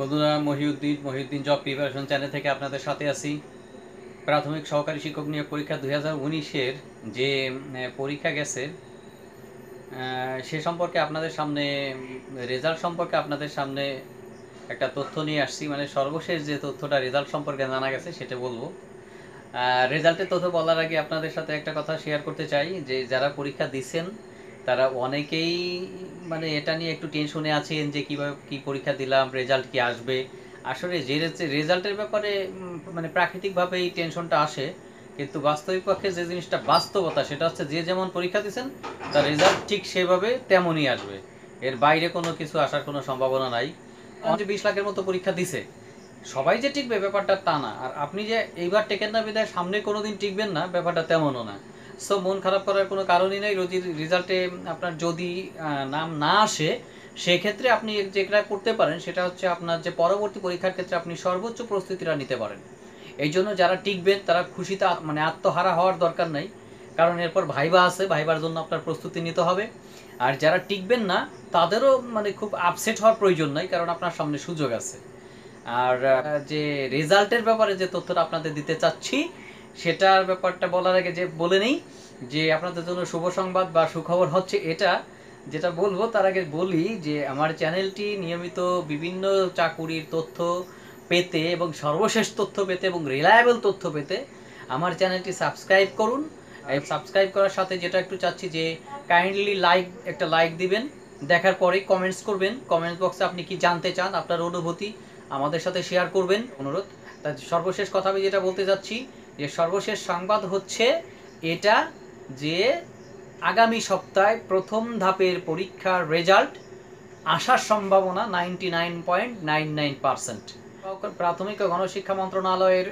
বন্ধুরা Mohiuddin Mohiuddin job preparation channel থেকে আপনাদের সাথে আছি প্রাথমিক সহকারী শিক্ষক নিয়োগ পরীক্ষা দুই হাজার উনিশের যে পরীক্ষা গেছে সে সম্পর্কে আপনাদের সামনে রেজাল্ট সম্পর্কে আপনাদের সামনে একটা তথ্য নিয়ে আসছি মানে সর্বশেষ যে তথ্যটা রেজাল্ট সম্পর্কে জানা গেছে সেটা বলবো রেজাল্টের তথ্য বলার আগে আপনাদের সাথে একটা কথা শেয়ার করতে চাই যে যারা পরীক্ষা দিচ্ছেন তারা অনেকেই মানে এটা নিয়ে একটু টেনশনে আছেন যে কীভাবে কী পরীক্ষা দিলাম রেজাল্ট কি আসবে আসলে যে রেজাল্টের ব্যাপারে মানে প্রাকৃতিকভাবেই টেনশনটা আসে কিন্তু বাস্তবিক পক্ষে যে জিনিসটা বাস্তবতা সেটা হচ্ছে যে যেমন পরীক্ষা দিচ্ছেন তার রেজাল্ট ঠিক সেভাবে তেমনই আসবে এর বাইরে কোনো কিছু আসার কোনো সম্ভাবনা নাই পঞ্চাশ বিশ লাখের মতো পরীক্ষা দিছে সবাই যে টিকবে ব্যাপারটা তা না আর আপনি যে এইবার টেকেন না বিদায় সামনে কোনো দিন টিকবেন না ব্যাপারটা তেমনও না সো মন খারাপ করার কোনো কারণই নেই রোজির রেজাল্টে আপনার যদি নাম না আসে সেক্ষেত্রে আপনি যেটা করতে পারেন সেটা হচ্ছে আপনার যে পরবর্তী পরীক্ষার ক্ষেত্রে আপনি সর্বোচ্চ প্রস্তুতিটা নিতে পারেন এই জন্য যারা টিকবেন তারা খুশিতে মানে আত্মহারা হওয়ার দরকার নাই কারণ এরপর ভাইবা আছে ভাইবার জন্য আপনার প্রস্তুতি নিতে হবে আর যারা টিকবেন না তাদেরও মানে খুব আপসেট হওয়ার প্রয়োজন নাই কারণ আপনার সামনে সুযোগ আছে আর যে রেজাল্টের ব্যাপারে যে তথ্যটা আপনাদের দিতে চাচ্ছি সেটার ব্যাপারটা বলার আগে যে বলে নেই যে আপনাদের জন্য শুভ সংবাদ বা সুখবর হচ্ছে এটা যেটা বলবো তার আগে বলি যে আমার চ্যানেলটি নিয়মিত বিভিন্ন চাকুরির তথ্য পেতে এবং সর্বশেষ তথ্য পেতে এবং রিলায়েবল তথ্য পেতে আমার চ্যানেলটি সাবস্ক্রাইব করুন সাবস্ক্রাইব করার সাথে যেটা একটু চাচ্ছি যে কাইন্ডলি লাইক একটা লাইক দিবেন দেখার পরে কমেন্টস করবেন কমেন্টস বক্সে আপনি কি জানতে চান আপনার অনুভূতি আমাদের সাথে শেয়ার করবেন অনুরোধ তা সর্বশেষ কথা আমি যেটা বলতে চাচ্ছি যে সর্বশেষ সংবাদ হচ্ছে এটা যে আগামী সপ্তাহে প্রথম ধাপের পরীক্ষার রেজাল্ট আসার সম্ভাবনা ninety nine point nine nine প্রাথমিক ও গণশিক্ষা মন্ত্রণালয়ের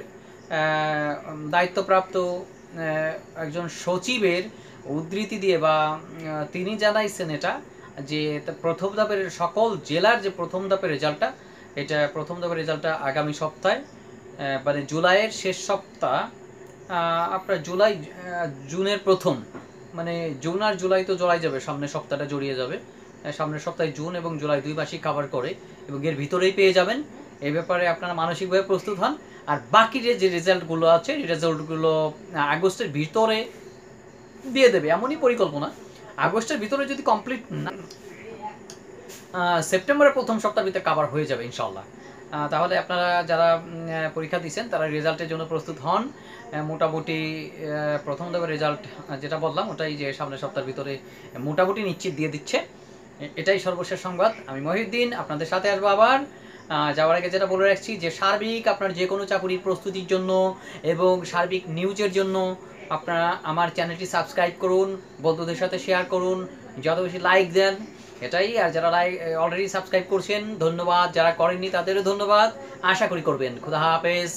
দায়িত্বপ্রাপ্ত একজন সচিবের উদ্ধৃতি দিয়ে বা তিনি জানাইছেন এটা যে প্রথম ধাপের সকল জেলার যে প্রথম ধাপের রেজাল্টটা এটা প্রথম ধাপের রেজাল্টটা আগামী সপ্তাহে মানে জুলাইয়ের শেষ সপ্তাহ আপনার জুলাই জুনের প্রথম মানে জুন আর জুলাই তো জড়াই যাবে সামনের সপ্তাহটা জড়িয়ে যাবে সামনের সপ্তাহে জুন এবং জুলাই দুই মাসই কাভার করে এবং এর ভিতরেই পেয়ে যাবেন এ ব্যাপারে আপনারা মানসিকভাবে প্রস্তুত হন আর বাকি যে যে রেজাল্টগুলো আছে রেজাল্টগুলো আগস্টের ভিতরে দিয়ে দেবে এমনই পরিকল্পনা আগস্টের ভিতরে যদি কমপ্লিট না সেপ্টেম্বরের প্রথম সপ্তাহ ভিতরে কাভার হয়ে যাবে ইনশাল্লাহ তাহলে আপনারা যারা পরীক্ষা দিচ্ছেন তারা রেজাল্টের জন্য প্রস্তুত হন মোটামুটি প্রথম দেবের রেজাল্ট যেটা বললাম ওটাই যে সামনের সপ্তাহের ভিতরে মোটামুটি নিশ্চিত দিয়ে দিচ্ছে এটাই সর্বশেষ সংবাদ আমি মহিউদ্দিন আপনাদের সাথে আসবো আবার যাওয়ার আগে যেটা বলে রাখছি যে সার্বিক আপনার যে কোনো চাকুরির প্রস্তুতির জন্য এবং সার্বিক নিউজের জন্য আপনারা আমার চ্যানেলটি সাবস্ক্রাইব করুন বন্ধুদের সাথে শেয়ার করুন যত বেশি লাইক দেন এটাই আর যারা অলরেডি সাবস্ক্রাইব করছেন ধন্যবাদ যারা করেননি তাদেরও ধন্যবাদ আশা করি করবেন খুদা হাফেজ